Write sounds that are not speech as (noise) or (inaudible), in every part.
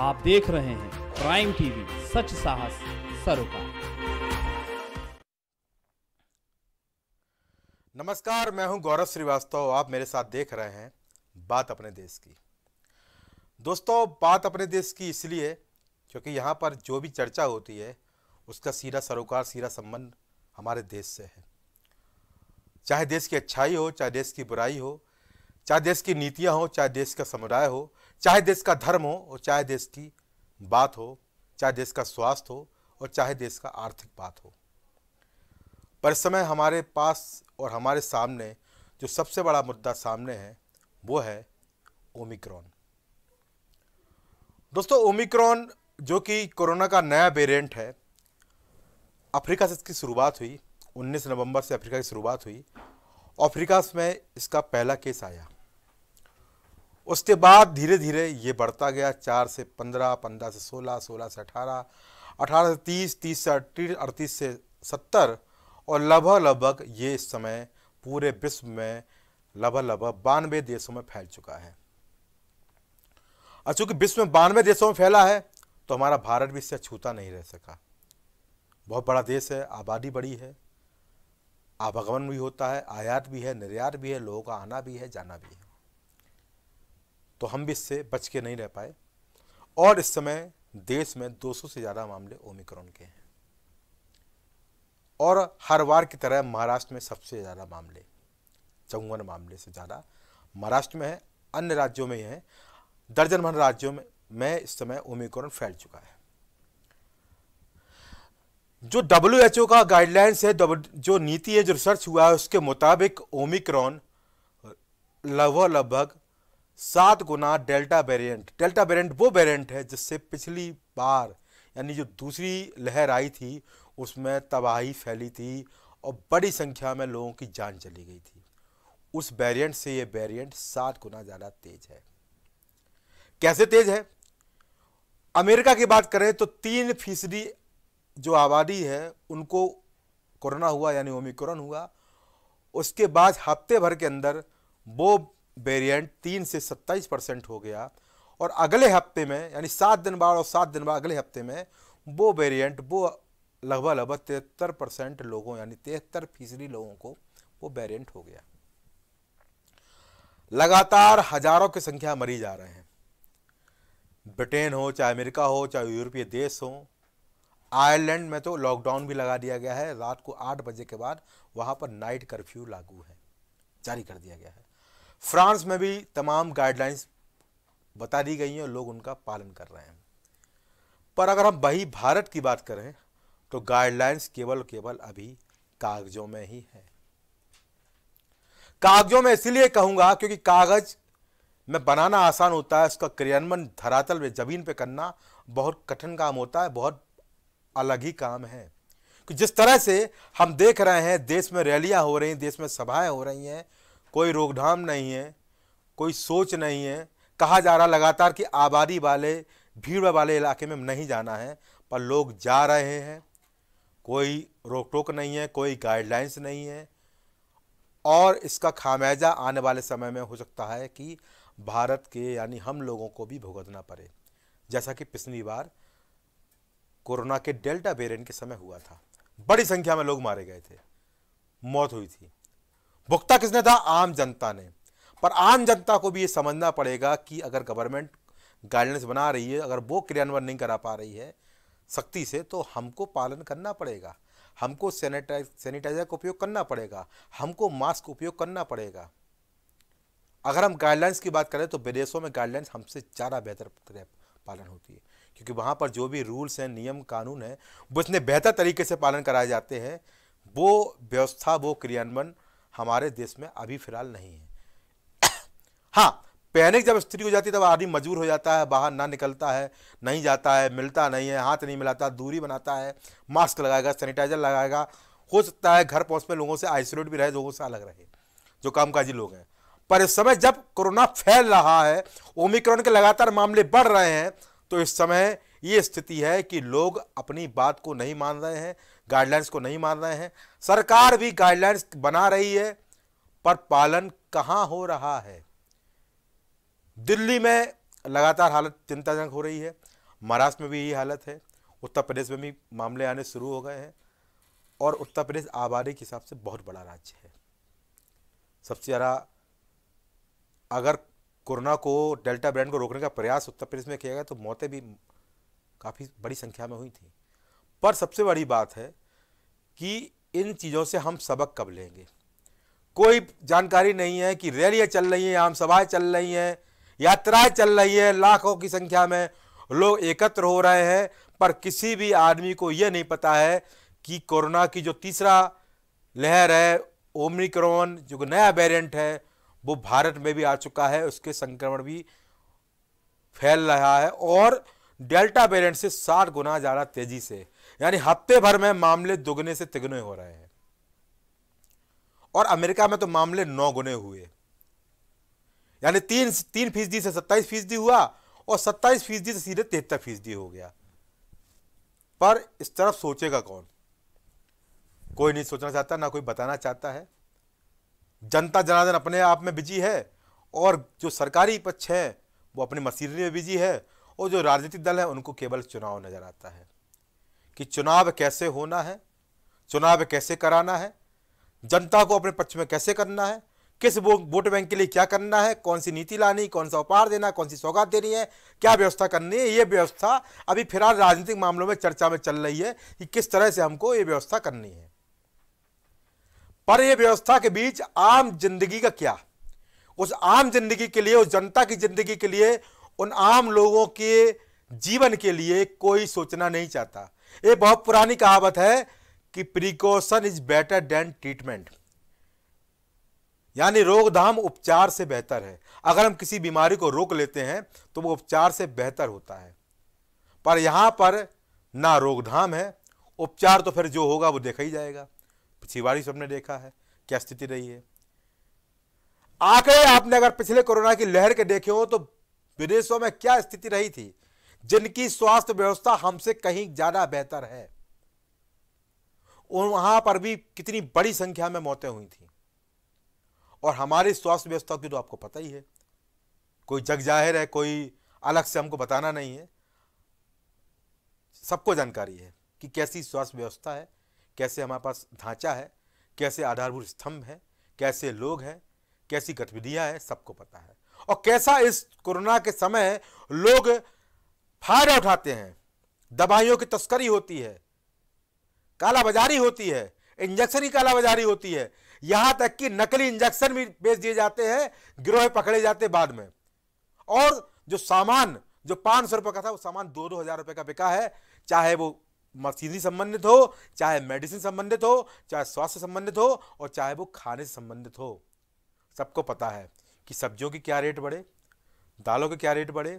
आप देख रहे हैं प्राइम टीवी सच साहस सरोकार नमस्कार मैं हूं गौरव श्रीवास्तव आप मेरे साथ देख रहे हैं बात अपने देश की दोस्तों बात अपने देश की इसलिए क्योंकि यहाँ पर जो भी चर्चा होती है उसका सीधा सरोकार सीधा संबंध हमारे देश से है चाहे देश की अच्छाई हो चाहे देश की बुराई हो चाहे देश की नीतियाँ हो चाहे देश का समुदाय हो चाहे देश का धर्म हो और चाहे देश की बात हो चाहे देश का स्वास्थ्य हो और चाहे देश का आर्थिक बात हो पर इस समय हमारे पास और हमारे सामने जो सबसे बड़ा मुद्दा सामने है वो है ओमिक्रॉन दोस्तों ओमिक्रॉन जो कि कोरोना का नया वेरिएंट है अफ्रीका से इसकी शुरुआत हुई 19 नवंबर से अफ्रीका की शुरुआत हुई अफ्रीका में इसका पहला केस आया उसके बाद धीरे धीरे ये बढ़ता गया चार से पंद्रह पंद्रह से सोलह सोलह से अठारह अठारह से तीस तीस से अड़तीस अड़तीस से सत्तर और लगभग लगभग ये इस समय पूरे विश्व में लगभग लगभग बानवे देशों में फैल चुका है और चूँकि विश्व में बानवे देशों में फैला है तो हमारा भारत भी इससे अछूता नहीं रह सका बहुत बड़ा देश है आबादी बड़ी है आवागमन भी होता है आयात भी है निर्यात भी है लोगों का आना भी है जाना भी है तो हम भी इससे बच के नहीं रह पाए और इस समय देश में 200 से ज़्यादा मामले ओमिक्रॉन के हैं और हर बार की तरह महाराष्ट्र में सबसे ज़्यादा मामले चौवन मामले से ज़्यादा महाराष्ट्र में है अन्य राज्यों में ही है दर्जन भर राज्यों में, में इस समय ओमिक्रॉन फैल चुका है जो डब्ल्यू एच ओ का गाइडलाइंस है जो नीति है जो रिसर्च हुआ है उसके मुताबिक ओमिक्रॉन लगभग लगभग सात गुना डेल्टा वेरिएंट डेल्टा वेरिएंट वो वेरिएंट है जिससे पिछली बार यानी जो दूसरी लहर आई थी उसमें तबाही फैली थी और बड़ी संख्या में लोगों की जान चली गई थी उस वेरिएंट से ये वेरिएंट सात गुना ज़्यादा तेज है कैसे तेज है अमेरिका की बात करें तो तीन फीसदी जो आबादी है उनको कोरोना हुआ यानी ओमिक्रॉन हुआ उसके बाद हफ्ते भर के अंदर वो वेरिएंट तीन से सत्ताईस परसेंट हो गया और अगले हफ्ते में यानी सात दिन बाद और सात दिन बाद अगले हफ्ते में वो वेरिएंट वो लगभग लगभग तिहत्तर परसेंट लोगों यानी तिहत्तर फीसदी लोगों को वो वेरिएंट हो गया लगातार हजारों की संख्या मरी जा रहे हैं ब्रिटेन हो चाहे अमेरिका हो चाहे यूरोपीय देश हो आयरलैंड में तो लॉकडाउन भी लगा दिया गया है रात को आठ बजे के बाद वहाँ पर नाइट कर्फ्यू लागू है जारी कर दिया गया है फ्रांस में भी तमाम गाइडलाइंस बता दी गई हैं और लोग उनका पालन कर रहे हैं पर अगर हम वही भारत की बात करें तो गाइडलाइंस केवल केवल अभी कागजों में ही है कागजों में इसलिए कहूंगा क्योंकि कागज में बनाना आसान होता है उसका क्रियान्वयन धरातल में जमीन पे करना बहुत कठिन काम होता है बहुत अलग ही काम है कि जिस तरह से हम देख रहे हैं देश में रैलियां हो रही हैं देश में सभाएं हो रही हैं कोई रोकथाम नहीं है कोई सोच नहीं है कहा जा रहा लगातार कि आबादी वाले भीड़ वाले इलाके में नहीं जाना है पर लोग जा रहे हैं कोई रोक टोक नहीं है कोई गाइडलाइंस नहीं है और इसका खामियाजा आने वाले समय में हो सकता है कि भारत के यानी हम लोगों को भी भुगतना पड़े जैसा कि पिछली बार कोरोना के डेल्टा वेरियंट के समय हुआ था बड़ी संख्या में लोग मारे गए थे मौत हुई थी भुगता किसने था आम जनता ने पर आम जनता को भी ये समझना पड़ेगा कि अगर गवर्नमेंट गाइडलाइंस बना रही है अगर वो क्रियान्वयन नहीं करा पा रही है सख्ती से तो हमको पालन करना पड़ेगा हमको सैनिटाइज सैनिटाइजर का उपयोग करना पड़ेगा हमको मास्क का उपयोग करना पड़ेगा अगर हम गाइडलाइंस की बात करें तो विदेशों में गाइडलाइंस हमसे ज़्यादा बेहतर पालन होती है क्योंकि वहाँ पर जो भी रूल्स हैं नियम कानून हैं वो इतने बेहतर तरीके से पालन कराए जाते हैं वो व्यवस्था वो क्रियान्वयन हमारे देश में अभी फिलहाल नहीं है (coughs) हाँ पैनिक जब स्त्री हो जाती है तब आदमी मजबूर हो जाता है बाहर ना निकलता है नहीं जाता है मिलता नहीं है हाथ नहीं मिलाता दूरी बनाता है मास्क लगाएगा सैनिटाइजर लगाएगा हो सकता है घर पहुँच में लोगों से आइसोलेट भी रहे लोगों से अलग रहे जो कामकाजी लोग हैं पर इस समय जब कोरोना फैल रहा है ओमिक्रॉन के लगातार मामले बढ़ रहे हैं तो इस समय ये स्थिति है कि लोग अपनी बात को नहीं मान रहे हैं गाइडलाइंस को नहीं मान रहे हैं सरकार भी गाइडलाइंस बना रही है पर पालन कहाँ हो रहा है दिल्ली में लगातार हालत चिंताजनक हो रही है महाराष्ट्र में भी यही हालत है उत्तर प्रदेश में भी मामले आने शुरू हो गए हैं और उत्तर प्रदेश आबादी के हिसाब से बहुत बड़ा राज्य है सबसे ज़्यादा अगर कोरोना को डेल्टा ब्रांड को रोकने का प्रयास उत्तर प्रदेश में किया गया तो मौतें भी काफ़ी बड़ी संख्या में हुई थी पर सबसे बड़ी बात है कि इन चीज़ों से हम सबक कब लेंगे कोई जानकारी नहीं है कि रैलियाँ चल रही हैं आम सभाएं चल रही हैं यात्राएं चल रही हैं लाखों की संख्या में लोग एकत्र हो रहे हैं पर किसी भी आदमी को ये नहीं पता है कि कोरोना की जो तीसरा लहर है ओमिक्रॉन जो नया वेरिएंट है वो भारत में भी आ चुका है उसके संक्रमण भी फैल रहा है और डेल्टा वेरिएंट से साठ गुना ज़्यादा तेज़ी से यानी हफ्ते भर में मामले दुगने से तिगने हो रहे हैं और अमेरिका में तो मामले नौ गुने हुए यानी तीन तीन फीसदी से सत्ताईस फीसदी हुआ और सत्ताईस फीसदी से सीधे तिहत्तर फीसदी हो गया पर इस तरफ सोचेगा कौन कोई नहीं सोचना चाहता ना कोई बताना चाहता है जनता जनार्दन अपने आप में बिजी है और जो सरकारी पक्ष है वो अपनी मशीनरी में बिजी है और जो राजनीतिक दल है उनको केवल चुनाव नज़र आता है कि चुनाव कैसे होना है चुनाव कैसे कराना है जनता को अपने पक्ष में कैसे करना है किस वोट बैंक के लिए क्या करना है कौन सी नीति लानी कौन सा उपहार देना कौन सी सौगात देनी है क्या व्यवस्था करनी है ये व्यवस्था अभी फिलहाल राजनीतिक मामलों में चर्चा में चल रही है कि किस तरह से हमको ये व्यवस्था करनी है पर यह व्यवस्था के बीच आम जिंदगी का क्या उस आम जिंदगी के लिए उस जनता की जिंदगी के लिए उन आम लोगों के जीवन के लिए कोई सोचना नहीं चाहता ये बहुत पुरानी कहावत है कि precaution is better than treatment यानी रोकधाम उपचार से बेहतर है अगर हम किसी बीमारी को रोक लेते हैं तो वो उपचार से बेहतर होता है पर यहां पर ना रोकधाम है उपचार तो फिर जो होगा वो देखा ही जाएगा पिछली बार सबने देखा है क्या स्थिति रही है आंकड़े आपने अगर पिछले कोरोना की लहर के देखे हो तो विदेशों में क्या स्थिति रही थी जिनकी स्वास्थ्य व्यवस्था हमसे कहीं ज्यादा बेहतर है वहां पर भी कितनी बड़ी संख्या में मौतें हुई थी और हमारी स्वास्थ्य व्यवस्था की तो आपको पता ही है कोई जग जाहिर है कोई अलग से हमको बताना नहीं है सबको जानकारी है कि कैसी स्वास्थ्य व्यवस्था है कैसे हमारे पास ढांचा है कैसे आधारभूत स्तंभ है कैसे लोग हैं कैसी गतिविधियां हैं सबको पता है और कैसा इस कोरोना के समय लोग फायदा उठाते हैं दवाइयों की तस्करी होती है काला बाजारी होती है इंजेक्शन की कालाबाजारी होती है यहां तक कि नकली इंजेक्शन भी बेच दिए जाते हैं गिरोह पकड़े जाते बाद में और जो सामान जो पांच सौ रुपए का था वो सामान दो दो हज़ार रुपए का बिका है चाहे वो मशीनरी संबंधित हो चाहे मेडिसिन संबंधित हो चाहे स्वास्थ्य संबंधित हो और चाहे वो खाने से संबंधित हो सबको पता है कि सब्जियों के क्या रेट बढ़े दालों के क्या रेट बढ़े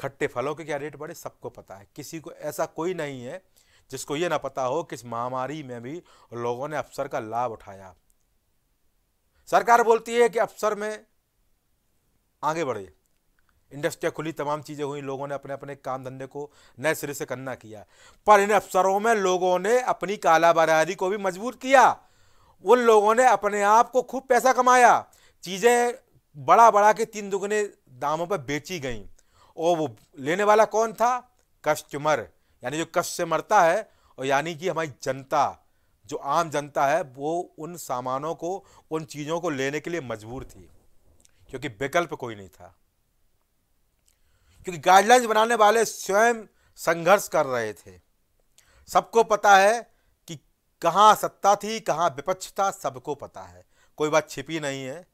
खट्टे फलों के क्या रेट बढ़े सबको पता है किसी को ऐसा कोई नहीं है जिसको ये ना पता हो कि इस महामारी में भी लोगों ने अफसर का लाभ उठाया सरकार बोलती है कि अफसर में आगे बढ़े इंडस्ट्रियाँ खुली तमाम चीज़ें हुई लोगों ने अपने अपने काम धंधे को नए सिरे से करना किया पर इन अफसरों में लोगों ने अपनी कालाबाजारी को भी मजबूर किया उन लोगों ने अपने आप को खूब पैसा कमाया चीज़ें बड़ा बड़ा के तीन दुगने दामों पर बेची गईं और वो लेने वाला कौन था कस्टमर यानी जो कष्ट से मरता है और यानी कि हमारी जनता जो आम जनता है वो उन सामानों को उन चीज़ों को लेने के लिए मजबूर थी क्योंकि विकल्प कोई नहीं था क्योंकि गाइडलाइंस बनाने वाले स्वयं संघर्ष कर रहे थे सबको पता है कि कहाँ सत्ता थी कहाँ विपक्ष था सबको पता है कोई बात छिपी नहीं है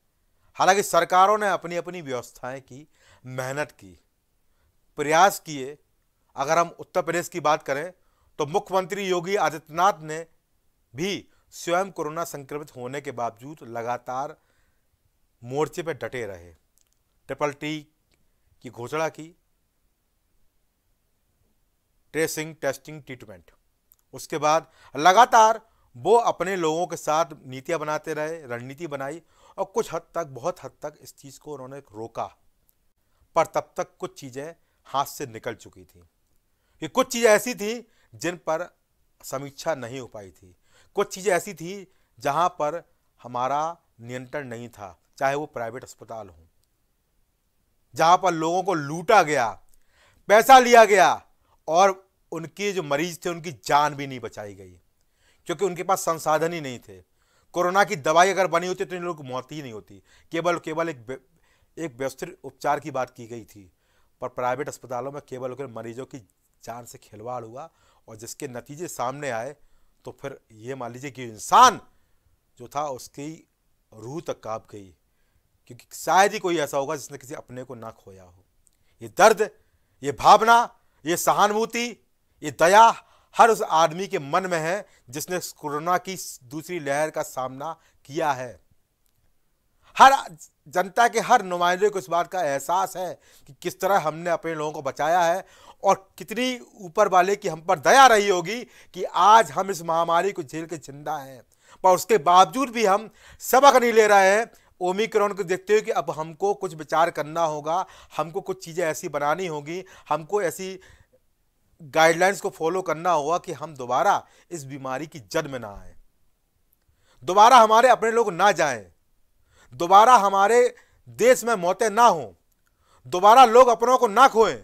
हालांकि सरकारों ने अपनी अपनी व्यवस्थाएं की मेहनत की प्रयास किए अगर हम उत्तर प्रदेश की बात करें तो मुख्यमंत्री योगी आदित्यनाथ ने भी स्वयं कोरोना संक्रमित होने के बावजूद लगातार मोर्चे पर डटे रहे ट्रिपल टी की घोषणा की ट्रेसिंग टेस्टिंग ट्रीटमेंट उसके बाद लगातार वो अपने लोगों के साथ नीतियाँ बनाते रहे रणनीति बनाई और कुछ हद तक बहुत हद तक इस चीज़ को उन्होंने रोका पर तब तक कुछ चीज़ें हाथ से निकल चुकी थी ये कुछ चीज़ें ऐसी थी जिन पर समीक्षा नहीं हो पाई थी कुछ चीज़ें ऐसी थी जहाँ पर हमारा नियंत्रण नहीं था चाहे वो प्राइवेट अस्पताल हो जहाँ पर लोगों को लूटा गया पैसा लिया गया और उनके जो मरीज थे उनकी जान भी नहीं बचाई गई क्योंकि उनके पास संसाधन ही नहीं थे कोरोना की दवाई अगर बनी होती तो इन लोगों की मौत ही नहीं होती केवल केवल एक एक व्यवस्थित उपचार की बात की गई थी पर प्राइवेट अस्पतालों में केवल केवल मरीजों की जान से खिलवाड़ हुआ और जिसके नतीजे सामने आए तो फिर ये मान लीजिए कि इंसान जो था उसकी रूह तक काँप गई क्योंकि शायद ही कोई ऐसा होगा जिसने किसी अपने को ना खोया हो ये दर्द ये भावना ये सहानुभूति ये दया हर उस आदमी के मन में है जिसने कोरोना की दूसरी लहर का सामना किया है हर जनता के हर नुमाइंदे को इस बात का एहसास है कि किस तरह हमने अपने लोगों को बचाया है और कितनी ऊपर वाले की हम पर दया रही होगी कि आज हम इस महामारी को झेल के जिंदा हैं पर उसके बावजूद भी हम सबक नहीं ले रहे हैं ओमिक्रॉन को देखते हुए कि अब हमको कुछ विचार करना होगा हमको कुछ चीज़ें ऐसी बनानी होगी हमको ऐसी गाइडलाइंस को फॉलो करना होगा कि हम दोबारा इस बीमारी की जड़ में ना आए दोबारा हमारे अपने लोग ना जाएं दोबारा हमारे देश में मौतें ना हों दोबारा लोग अपनों को ना खोएं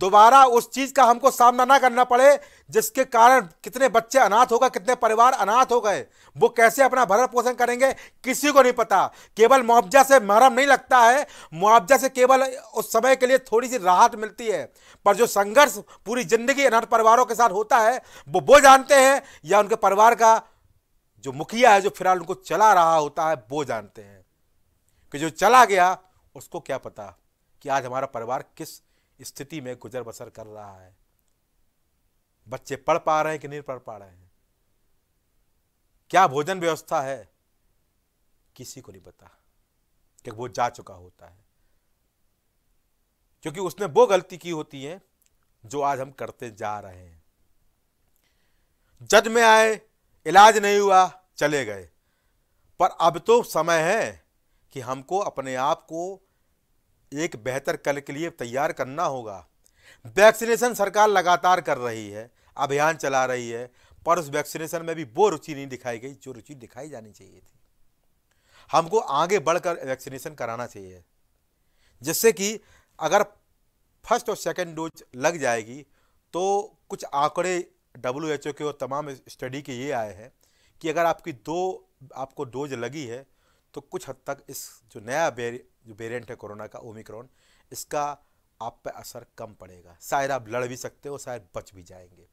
दोबारा उस चीज़ का हमको सामना ना करना पड़े जिसके कारण कितने बच्चे अनाथ हो गए कितने परिवार अनाथ हो गए वो कैसे अपना भरण पोषण करेंगे किसी को नहीं पता केवल मुआवजा से महरम नहीं लगता है मुआवजा से केवल उस समय के लिए थोड़ी सी राहत मिलती है पर जो संघर्ष पूरी ज़िंदगी अनाथ परिवारों के साथ होता है वो वो जानते हैं या उनके परिवार का जो मुखिया है जो फिलहाल उनको चला रहा होता है वो जानते हैं कि जो चला गया उसको क्या पता कि आज हमारा परिवार किस स्थिति में गुजर बसर कर रहा है बच्चे पढ़ पा रहे हैं कि नहीं पढ़ पा रहे हैं क्या भोजन व्यवस्था है किसी को नहीं पता कि वो जा चुका होता है क्योंकि उसने वो गलती की होती है जो आज हम करते जा रहे हैं जज में आए इलाज नहीं हुआ चले गए पर अब तो समय है कि हमको अपने आप को एक बेहतर कल के लिए तैयार करना होगा वैक्सीनेशन सरकार लगातार कर रही है अभियान चला रही है पर उस वैक्सीनेशन में भी वो रुचि नहीं दिखाई गई जो रुचि दिखाई जानी चाहिए थी हमको आगे बढ़कर वैक्सीनेशन कराना चाहिए जिससे कि अगर फर्स्ट और सेकेंड डोज लग जाएगी तो कुछ आंकड़े डब्ल्यू एच ओ के और तमाम स्टडी के ये आए हैं कि अगर आपकी दो आपको डोज लगी है तो कुछ हद तक इस जो नया जो वेरियंट है कोरोना का ओमिक्रॉन इसका आप पर असर कम पड़ेगा शायद आप लड़ भी सकते हो शायद बच भी जाएंगे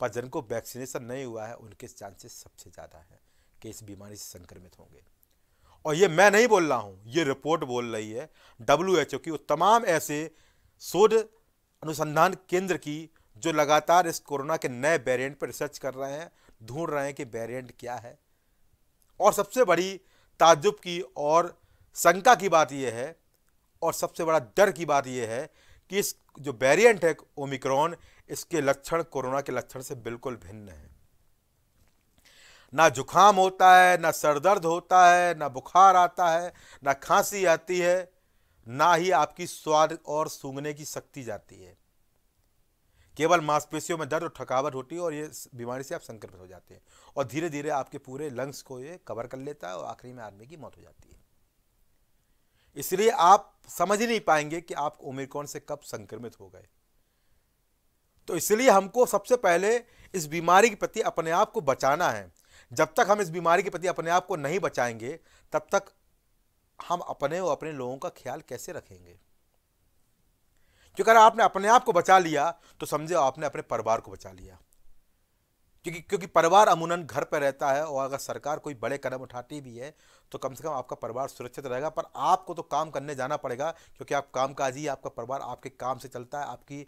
पर जिनको वैक्सीनेशन नहीं हुआ है उनके चांसेस सबसे ज़्यादा हैं कि इस बीमारी से संक्रमित होंगे और ये मैं नहीं बोल रहा हूँ ये रिपोर्ट बोल रही है डब्ल्यू एच ओ की वो तमाम ऐसे शोध अनुसंधान केंद्र की जो लगातार इस कोरोना के नए वेरिएंट पर रिसर्च कर रहे हैं ढूंढ रहे हैं कि वेरिएंट क्या है और सबसे बड़ी ताजुब की और शंका की बात यह है और सबसे बड़ा डर की बात यह है कि इस जो वेरिएंट है ओमिक्रॉन इसके लक्षण कोरोना के लक्षण से बिल्कुल भिन्न है ना जुखाम होता है ना सरदर्द होता है ना बुखार आता है ना खांसी आती है ना ही आपकी स्वाद और सूंघने की शक्ति जाती है केवल मांसपेशियों में दर्द और थकावट होती है और ये बीमारी से आप संक्रमित हो जाते हैं और धीरे धीरे आपके पूरे लंग्स को ये कवर कर लेता है और आखिरी में आदमी की मौत हो जाती है इसलिए आप समझ ही नहीं पाएंगे कि आप ओमिक्रॉन से कब संक्रमित हो गए तो इसलिए हमको सबसे पहले इस बीमारी के प्रति अपने आप को बचाना है जब तक हम इस बीमारी के प्रति अपने आप को नहीं बचाएंगे तब तक हम अपने और अपने लोगों का ख्याल कैसे रखेंगे क्योंकि अगर आपने अपने आप को बचा लिया तो समझे आपने अपने परिवार को बचा लिया क्योंकि क्योंकि परिवार अमूनन घर पर रहता है और अगर सरकार कोई बड़े कदम उठाती भी है तो कम से कम आपका परिवार सुरक्षित रहेगा पर आपको तो काम करने जाना पड़ेगा क्योंकि आप काम काज ही आपका परिवार आपके काम से चलता है आपकी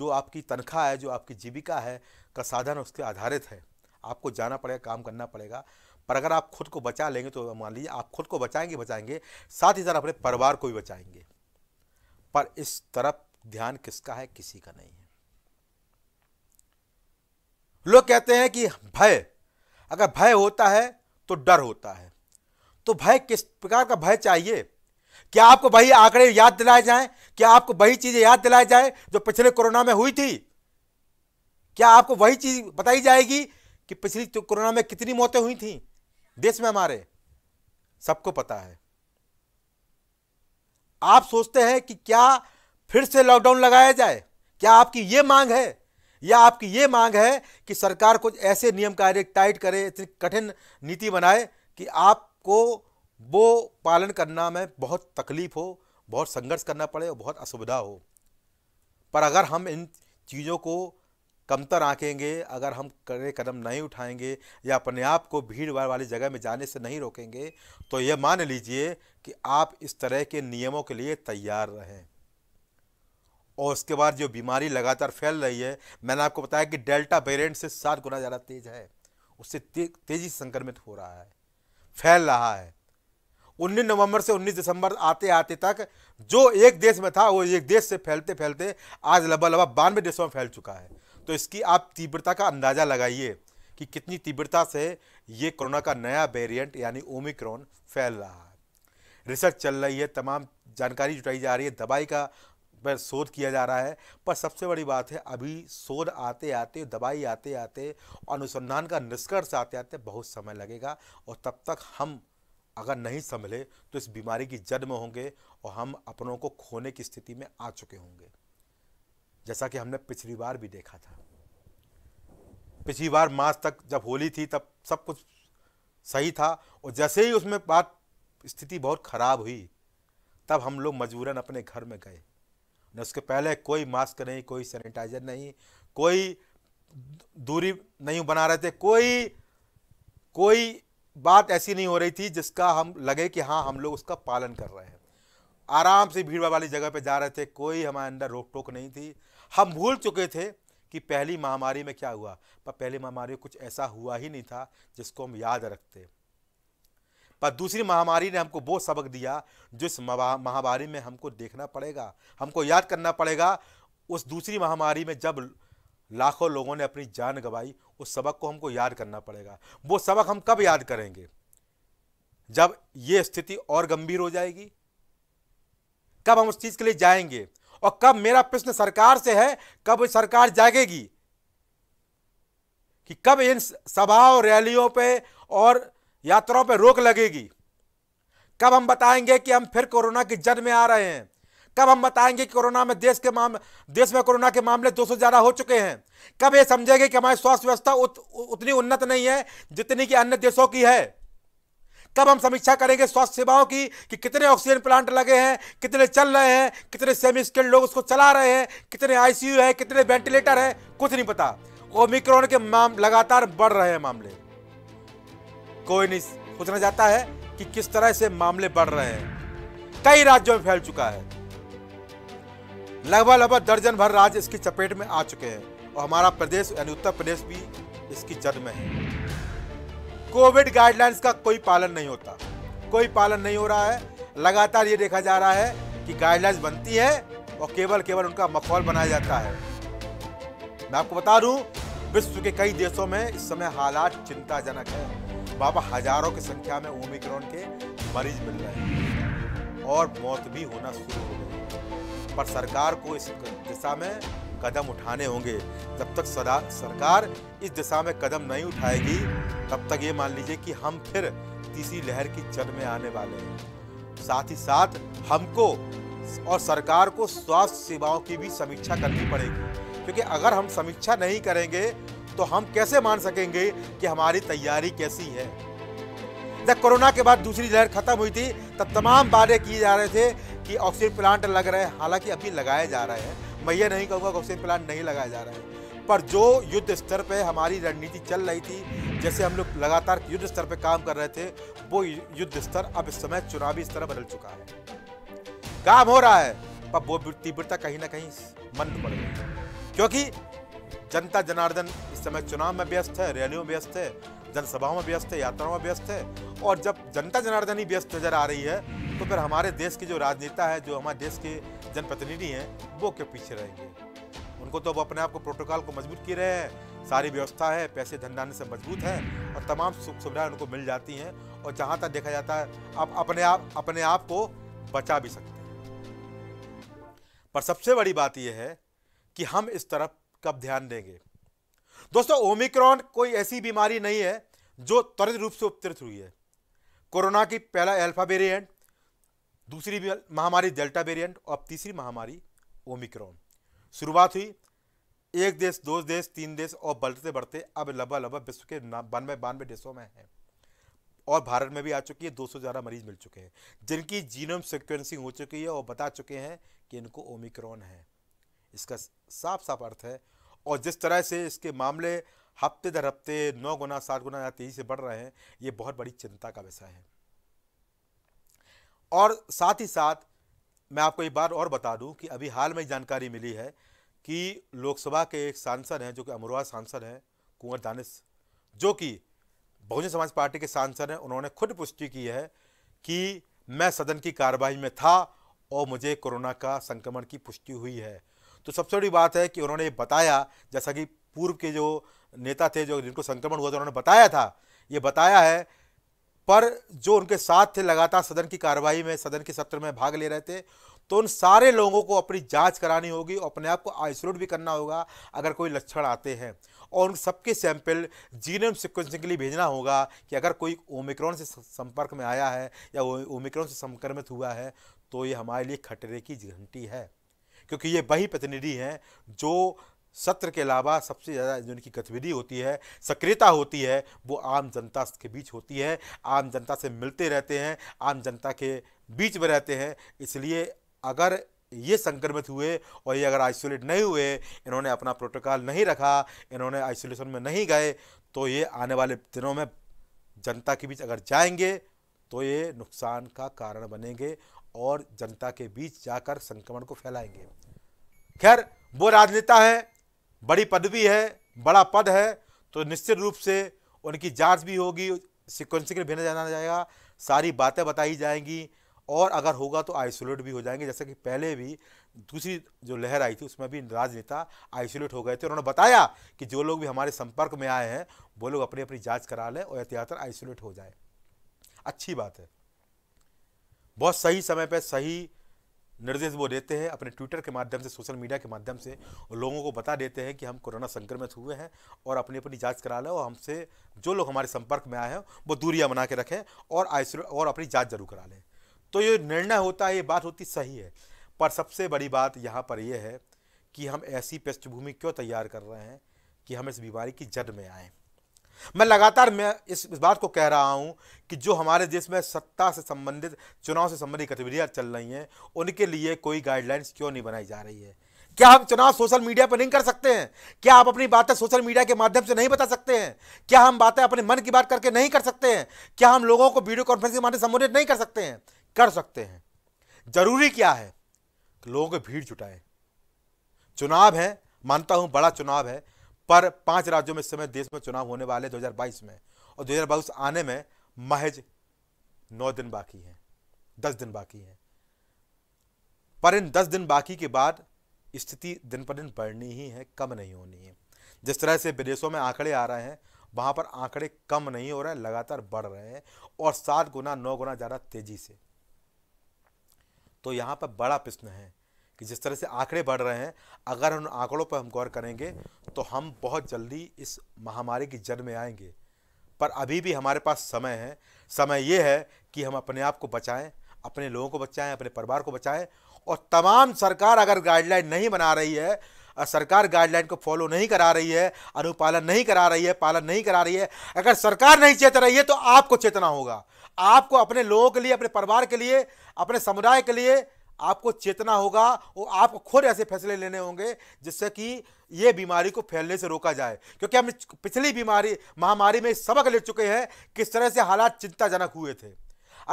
जो आपकी तनख्वाह है जो आपकी जीविका है का साधन उसके आधारित है आपको जाना पड़ेगा काम करना पड़ेगा पर अगर आप खुद को बचा लेंगे तो मान लीजिए आप खुद को बचाएंगे बचाएंगे साथ ही साथ अपने परिवार को भी बचाएंगे पर इस तरफ ध्यान किसका है किसी का नहीं है लोग कहते हैं कि भय अगर भय होता है तो डर होता है तो भय किस प्रकार का भय चाहिए क्या आपको वही आंकड़े याद दिलाए जाएं क्या आपको वही चीजें याद दिलाई जाए जो पिछले कोरोना में हुई थी क्या आपको वही चीज बताई जाएगी कि पिछली तो कोरोना में कितनी मौतें हुई थी देश में हमारे सबको पता है आप सोचते हैं कि क्या फिर से लॉकडाउन लगाया जाए क्या आपकी ये मांग है या आपकी ये मांग है कि सरकार कुछ ऐसे नियम कार्य टाइट करे इतनी कठिन नीति बनाए कि आपको वो पालन करना में बहुत तकलीफ हो बहुत संघर्ष करना पड़े और बहुत असुविधा हो पर अगर हम इन चीज़ों को कमतर आँखेंगे अगर हम कड़े कदम नहीं उठाएंगे या अपने आप को भीड़ भाड़ वाली जगह में जाने से नहीं रोकेंगे तो ये मान लीजिए कि आप इस तरह के नियमों के लिए तैयार रहें और उसके बाद जो बीमारी लगातार फैल रही है मैंने आपको बताया कि डेल्टा वेरियंट से सात गुना ज़्यादा तेज है उससे ते, तेज़ी संक्रमित हो रहा है फैल रहा है 19 नवंबर से 19 दिसंबर आते आते तक जो एक देश में था वो एक देश से फैलते फैलते आज लगभग लगभग बानवे देशों में फैल चुका है तो इसकी आप तीव्रता का अंदाज़ा लगाइए कि कितनी तीव्रता से ये कोरोना का नया वेरिएंट यानी ओमिक्रॉन फैल रहा है रिसर्च चल रही है तमाम जानकारी जुटाई जा रही है दवाई का पर शोध किया जा रहा है पर सबसे बड़ी बात है अभी शोध आते आते दवाई आते आते और अनुसंधान का निष्कर्ष आते आते बहुत समय लगेगा और तब तक हम अगर नहीं संभले तो इस बीमारी की जड़ में होंगे और हम अपनों को खोने की स्थिति में आ चुके होंगे जैसा कि हमने पिछली बार भी देखा था पिछली बार मार्च तक जब होली थी तब सब कुछ सही था और जैसे ही उसमें बात स्थिति बहुत ख़राब हुई तब हम लोग मजबूरन अपने घर में गए न उसके पहले कोई मास्क नहीं कोई सैनिटाइजर नहीं कोई दूरी नहीं बना रहे थे कोई कोई बात ऐसी नहीं हो रही थी जिसका हम लगे कि हाँ हम लोग उसका पालन कर रहे हैं आराम से भीड़ वाली जगह पे जा रहे थे कोई हमारे अंदर रोक टोक नहीं थी हम भूल चुके थे कि पहली महामारी में क्या हुआ पर पहली महामारी कुछ ऐसा हुआ ही नहीं था जिसको हम याद रखते पर दूसरी महामारी ने हमको वो सबक दिया जो इस महामारी में हमको देखना पड़ेगा हमको याद करना पड़ेगा उस दूसरी महामारी में जब लाखों लोगों ने अपनी जान गंवाई उस सबक को हमको याद करना पड़ेगा वो सबक हम कब याद करेंगे जब ये स्थिति और गंभीर हो जाएगी कब हम उस चीज़ के लिए जाएंगे और कब मेरा प्रश्न सरकार से है कब सरकार जागेगी कि कब इन सभाओं रैलियों पे और यात्राओं पर रोक लगेगी कब हम बताएंगे कि हम फिर कोरोना की जद में आ रहे हैं कब हम बताएंगे कि कोरोना में देश के मामले देश में कोरोना के मामले 200 ज़्यादा हो चुके हैं कब ये समझेंगे कि हमारी स्वास्थ्य व्यवस्था उत, उतनी उन्नत नहीं है जितनी कि अन्य देशों की है कब हम समीक्षा करेंगे स्वास्थ्य सेवाओं की कि कितने ऑक्सीजन प्लांट लगे हैं कितने चल रहे हैं कितने सेमी स्किल्ड लोग उसको चला रहे हैं कितने आईसीयू है कितने वेंटिलेटर है कुछ नहीं पता ओमिक्रॉन के लगातार बढ़ रहे हैं मामले कोई नहीं पूछना चाहता है कि किस तरह से मामले बढ़ रहे हैं कई राज्यों में फैल चुका है लगभग लगभग दर्जन भर राज्य इसकी चपेट में आ चुके हैं और हमारा प्रदेश यानी उत्तर प्रदेश भी इसकी जद में है कोविड गाइडलाइंस का कोई पालन नहीं होता कोई पालन नहीं हो रहा है लगातार ये देखा जा रहा है कि गाइडलाइंस बनती है और केवल केवल उनका मखौल बनाया जाता है मैं आपको बता दूं विश्व के कई देशों में इस समय हालात चिंताजनक है बाबा हजारों की संख्या में ओमिक्रॉन के मरीज मिल रहे हैं और मौत भी होना शुरू हो गई पर सरकार को इस दिशा में कदम उठाने होंगे जब तक सदा सरकार इस दिशा में कदम नहीं उठाएगी तब तक ये मान लीजिए कि हम फिर तीसरी लहर की जड़ में आने वाले हैं साथ ही साथ हमको और सरकार को स्वास्थ्य सेवाओं की भी समीक्षा करनी पड़ेगी क्योंकि अगर हम समीक्षा नहीं करेंगे तो हम कैसे मान सकेंगे कि हमारी तैयारी कैसी है जब कोरोना के बाद दूसरी लहर खत्म हुई थी तब तमाम वादे किए जा रहे थे कि ऑक्सीजन प्लांट लग रहे हैं हालांकि अभी लगाए जा रहे हैं मैं ये नहीं कहूँगा ऑक्सीजन प्लांट नहीं लगाए जा रहे हैं पर जो युद्ध स्तर पर हमारी रणनीति चल रही थी जैसे हम लोग लगातार युद्ध स्तर पर काम कर रहे थे वो युद्ध स्तर अब इस समय चुनावी स्तर बदल चुका है काम हो रहा है पर वो तीव्रता कहीं ना कहीं मंद पड़ गई क्योंकि जनता जनार्दन इस समय चुनाव में व्यस्त है रैलियों में व्यस्त है जनसभाओं में व्यस्त है यात्राओं में व्यस्त है और जब जनता जनार्दन ही व्यस्त नजर आ रही है तो फिर हमारे देश की जो राजनेता है जो हमारे देश के जनप्रतिनिधि हैं वो क्यों पीछे रहेंगे उनको तो अब अपने आप को प्रोटोकॉल को मजबूत किए रहे हैं सारी व्यवस्था है पैसे धनदाने से मजबूत है और तमाम सुख सुविधाएं उनको मिल जाती हैं और जहाँ तक देखा जाता है आप अपने आप अपने आप को बचा भी सकते हैं पर सबसे बड़ी बात यह है कि हम इस तरफ कब ध्यान देंगे दोस्तों ओमिक्रॉन कोई ऐसी बीमारी नहीं है जो त्वरित रूप से उपतरित हुई है कोरोना की पहला अल्फा वेरिएंट दूसरी महामारी डेल्टा वेरिएंट और अब तीसरी महामारी ओमिक्रॉन शुरुआत हुई एक देश दो देश तीन देश और बढ़ते बढ़ते अब लबा लबा विश्व के बानवे बानवे देशों में है और भारत में भी आ चुकी है दो ज़्यादा मरीज मिल चुके हैं जिनकी जीनोम सिक्वेंसिंग हो चुकी है और बता चुके हैं कि इनको ओमिक्रॉन है इसका साफ साफ अर्थ है और जिस तरह से इसके मामले हफ्ते दर हफ्ते नौ गुना सात गुना या तेजी से बढ़ रहे हैं ये बहुत बड़ी चिंता का विषय है और साथ ही साथ मैं आपको एक बार और बता दूं कि अभी हाल में जानकारी मिली है कि लोकसभा के एक सांसद हैं जो कि अमरोहा सांसद हैं कुंवर दानिश जो कि बहुजन समाज पार्टी के सांसद हैं उन्होंने खुद पुष्टि की है कि मैं सदन की कार्रवाई में था और मुझे कोरोना का संक्रमण की पुष्टि हुई है तो सबसे बड़ी बात है कि उन्होंने बताया जैसा कि पूर्व के जो नेता थे जो जिनको संक्रमण हुआ था उन्होंने बताया था ये बताया है पर जो उनके साथ थे लगातार सदन की कार्रवाई में सदन के सत्र में भाग ले रहे थे तो उन सारे लोगों को अपनी जांच करानी होगी और अपने आप को आइसोलेट भी करना होगा अगर कोई लक्षण आते हैं और उन सबके सैंपल जीनम सिक्वेंसिंग के लिए भेजना होगा कि अगर कोई ओमिक्रॉन से संपर्क में आया है या ओमिक्रॉन से संक्रमित हुआ है तो ये हमारे लिए खतरे की घंटी है क्योंकि ये वही प्रतिनिधि हैं जो सत्र के अलावा सबसे ज़्यादा जो इनकी गतिविधि होती है सक्रियता होती है वो आम जनता के बीच होती है आम जनता से मिलते रहते हैं आम जनता के बीच में रहते हैं इसलिए अगर ये संक्रमित हुए और ये अगर आइसोलेट नहीं हुए इन्होंने अपना प्रोटोकॉल नहीं रखा इन्होंने आइसोलेशन में नहीं गए तो ये आने वाले दिनों में जनता के बीच अगर जाएंगे तो ये नुकसान का कारण बनेंगे और जनता के बीच जाकर संक्रमण को फैलाएंगे खैर वो राजनेता है बड़ी पदवी है बड़ा पद है तो निश्चित रूप से उनकी जांच भी होगी सिक्वेंसिंग भेजा जाना जाएगा सारी बातें बताई जाएंगी और अगर होगा तो आइसोलेट भी हो जाएंगे जैसे कि पहले भी दूसरी जो लहर आई थी उसमें भी राजनेता आइसोलेट हो गए थे उन्होंने बताया कि जो लोग भी हमारे संपर्क में आए हैं वो लोग अपनी अपनी जांच करा लें और एहतियातन आइसोलेट हो जाए अच्छी बात है बहुत सही समय पर सही निर्देश वो देते हैं अपने ट्विटर के माध्यम से सोशल मीडिया के माध्यम से लोगों को बता देते हैं कि हम कोरोना संक्रमित हुए हैं और अपनी अपनी जांच करा लें और हमसे जो लोग हमारे संपर्क में आए हैं वो दूरियाँ बना के रखें और आइसोलेट और अपनी जाँच जरूर करा लें तो ये निर्णय होता है ये बात होती सही है पर सबसे बड़ी बात यहाँ पर यह है कि हम ऐसी पृष्ठभूमि क्यों तैयार कर रहे हैं कि हम इस बीमारी की जड़ में आएँ मैं लगातार मैं इस इस बात को कह रहा हूं कि जो हमारे देश में सत्ता से संबंधित चुनाव से संबंधित गतिविधियां चल रही हैं उनके लिए कोई गाइडलाइंस क्यों नहीं बनाई जा रही है क्या हम चुनाव सोशल मीडिया पर नहीं कर सकते हैं क्या आप अपनी बातें सोशल मीडिया के माध्यम से नहीं बता सकते हैं क्या हम बातें अपने मन की बात करके नहीं कर सकते हैं क्या हम लोगों को वीडियो कॉन्फ्रेंस के माध्यम से संबोधित नहीं कर सकते हैं कर सकते हैं जरूरी क्या है लोगों की भीड़ जुटाए चुनाव है मानता हूं बड़ा चुनाव है पर पांच राज्यों में इस समय देश में चुनाव होने वाले 2022 में और 2022 आने में महज नौ दिन बाकी हैं दस दिन बाकी हैं पर इन दस दिन बाकी के बाद स्थिति दिन पर दिन बढ़नी ही है कम नहीं होनी है जिस तरह से विदेशों में आंकड़े आ रहे हैं वहां पर आंकड़े कम नहीं हो रहे हैं लगातार बढ़ रहे हैं और सात गुना नौ गुना ज़्यादा तेजी से तो यहां पर बड़ा प्रश्न है कि जिस तरह से आंकड़े बढ़ रहे हैं अगर उन आंकड़ों पर हम गौर करेंगे तो हम बहुत जल्दी इस महामारी की जड़ में आएंगे पर अभी भी हमारे पास समय है समय ये है कि हम अपने आप को बचाएं अपने लोगों को बचाएं अपने परिवार को बचाएं और तमाम सरकार अगर गाइडलाइन नहीं बना रही है सरकार गाइडलाइन को फॉलो नहीं करा रही है अनुपालन नहीं करा रही है पालन नहीं करा रही है अगर सरकार नहीं चेत रही है तो आपको चेतना होगा आपको अपने लोगों के लिए अपने परिवार के लिए अपने समुदाय के लिए आपको चेतना होगा और आपको खुद ऐसे फैसले लेने होंगे जिससे कि ये बीमारी को फैलने से रोका जाए क्योंकि हम पिछली बीमारी महामारी में सबक ले चुके हैं किस तरह से हालात चिंताजनक हुए थे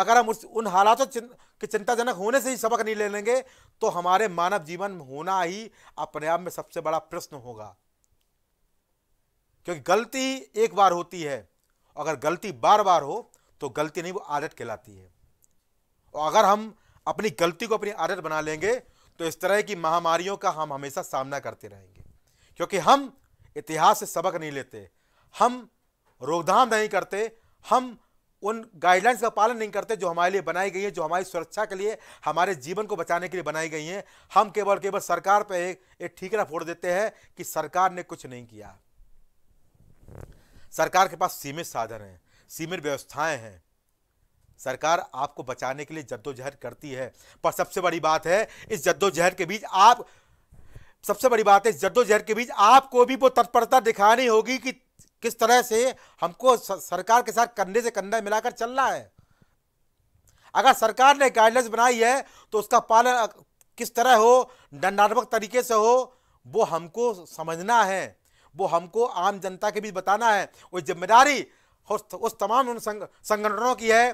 अगर हम उस उन हालातों के चिंताजनक होने से ही सबक नहीं ले लेंगे तो हमारे मानव जीवन होना ही अपने आप में सबसे बड़ा प्रश्न होगा क्योंकि गलती एक बार होती है अगर गलती बार बार हो तो गलती नहीं वो आदत कहलाती है और अगर हम अपनी गलती को अपनी आदत बना लेंगे तो इस तरह की महामारियों का हम हमेशा सामना करते रहेंगे क्योंकि हम इतिहास से सबक नहीं लेते हम रोकधाम नहीं करते हम उन गाइडलाइंस का पालन नहीं करते जो हमारे लिए बनाई गई है जो हमारी सुरक्षा के लिए हमारे जीवन को बचाने के लिए बनाई गई हैं हम केवल केवल सरकार पर एक, एक ठीकरा फोड़ देते हैं कि सरकार ने कुछ नहीं किया सरकार के पास सीमित साधन हैं सीमित व्यवस्थाएं हैं सरकार आपको बचाने के लिए जद्दोजहद करती है पर सबसे बड़ी बात है इस जद्दोजहद के बीच आप सबसे बड़ी बात है इस जद्दोजहद के बीच आपको भी वो तत्परता दिखानी होगी कि किस तरह से हमको सरकार के साथ कंधे से कंधा मिलाकर चलना है अगर सरकार ने गाइडलाइंस बनाई है तो उसका पालन किस तरह हो दंडात्मक तरीके से हो वो हमको समझना है वो हमको आम जनता के बीच बताना है वो जिम्मेदारी उस तमाम उन संगठनों की है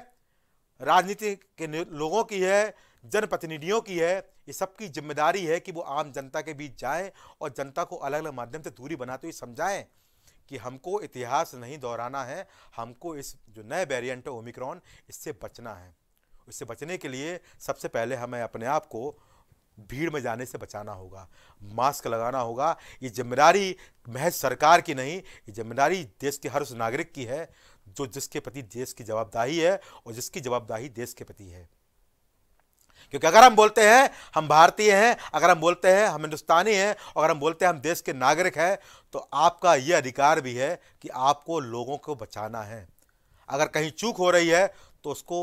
राजनीति के लोगों की है जनप्रतिनिधियों की है ये सबकी जिम्मेदारी है कि वो आम जनता के बीच जाएं और जनता को अलग अलग माध्यम से दूरी बनाते तो हुए समझाएं कि हमको इतिहास नहीं दोहराना है हमको इस जो नए वेरिएंट है ओमिक्रॉन इससे बचना है इससे बचने के लिए सबसे पहले हमें अपने आप को भीड़ में जाने से बचाना होगा मास्क लगाना होगा ये जिम्मेदारी महज सरकार की नहीं ये जिम्मेदारी देश के हर उस नागरिक की है जो जिसके प्रति देश की जवाबदाही है और जिसकी जवाबदाही देश के प्रति है क्योंकि अगर हम बोलते हैं हम भारतीय हैं अगर हम बोलते हैं हम हिंदुस्तानी हैं अगर हम बोलते हैं हम देश के नागरिक हैं तो आपका यह अधिकार भी है कि आपको लोगों को बचाना है अगर कहीं चूक हो रही है तो उसको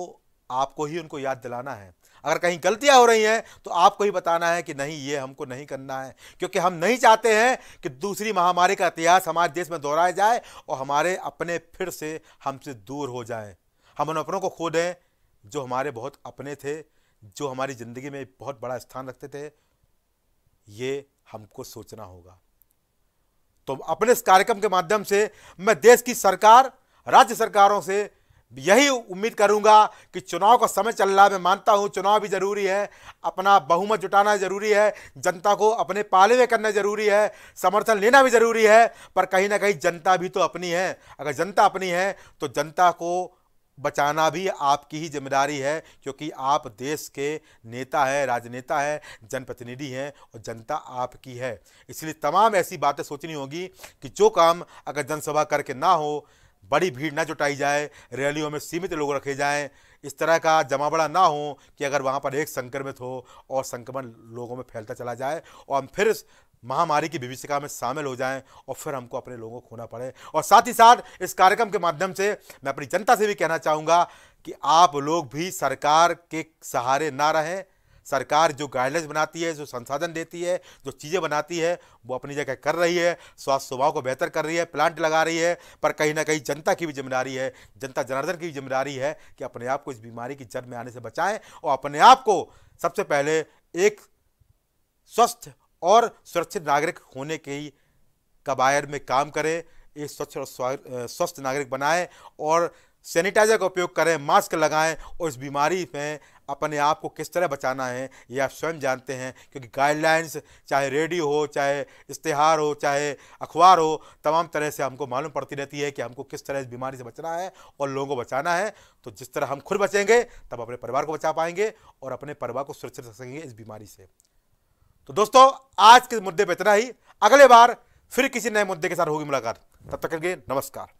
आपको ही उनको याद दिलाना है अगर कहीं गलतियां हो रही हैं तो आपको ही बताना है कि नहीं ये हमको नहीं करना है क्योंकि हम नहीं चाहते हैं कि दूसरी महामारी का इतिहास हमारे देश में दोहराया जाए और हमारे अपने फिर से हमसे दूर हो जाए हम उन अपनों को खो दें जो हमारे बहुत अपने थे जो हमारी ज़िंदगी में बहुत बड़ा स्थान रखते थे ये हमको सोचना होगा तो अपने इस कार्यक्रम के माध्यम से मैं देश की सरकार राज्य सरकारों से यही उम्मीद करूंगा कि चुनाव का समय चल रहा है मैं मानता हूं चुनाव भी ज़रूरी है अपना बहुमत जुटाना ज़रूरी है जनता को अपने पाले में करना ज़रूरी है समर्थन लेना भी ज़रूरी है पर कहीं ना कहीं जनता भी तो अपनी है अगर जनता अपनी है तो जनता को बचाना भी आपकी ही जिम्मेदारी है क्योंकि आप देश के नेता है राजनेता है जनप्रतिनिधि हैं और जनता आपकी है इसलिए तमाम ऐसी बातें सोचनी होगी कि जो काम अगर जनसभा करके ना हो बड़ी भीड़ ना जुटाई जाए रैलियों में सीमित लोग रखे जाएं इस तरह का जमावड़ा ना हो कि अगर वहाँ पर एक संक्रमित हो और संक्रमण लोगों में फैलता चला जाए और हम फिर महामारी की विभिषिका में शामिल हो जाएं और फिर हमको अपने लोगों को खोना पड़े और साथ ही साथ इस कार्यक्रम के माध्यम से मैं अपनी जनता से भी कहना चाहूँगा कि आप लोग भी सरकार के सहारे ना रहें सरकार जो गाइडलाइंस बनाती है जो संसाधन देती है जो चीज़ें बनाती है वो अपनी जगह कर रही है स्वास्थ्य सेवाओं को बेहतर कर रही है प्लांट लगा रही है पर कहीं ना कहीं जनता की भी जिम्मेदारी है जनता जनार्दन की भी जिम्मेदारी है कि अपने आप को इस बीमारी की जड़ में आने से बचाएं और अपने आप को सबसे पहले एक स्वस्थ और सुरक्षित नागरिक होने के ही कबायर में काम करें एक स्वच्छ और स्वस्थ नागरिक बनाएं और सैनिटाइजर का उपयोग करें मास्क लगाएं और इस बीमारी में अपने आप को किस तरह बचाना है ये आप स्वयं जानते हैं क्योंकि गाइडलाइंस चाहे रेडियो हो चाहे इश्तहार हो चाहे अखबार हो तमाम तरह से हमको मालूम पड़ती रहती है कि हमको किस तरह इस बीमारी से बचना है और लोगों को बचाना है तो जिस तरह हम खुद बचेंगे तब अपने परिवार को बचा पाएंगे और अपने परिवार को सुरक्षित रख सकेंगे इस बीमारी से तो दोस्तों आज के मुद्दे पर इतना ही अगले बार फिर किसी नए मुद्दे के साथ होगी मुलाकात तब तक करके नमस्कार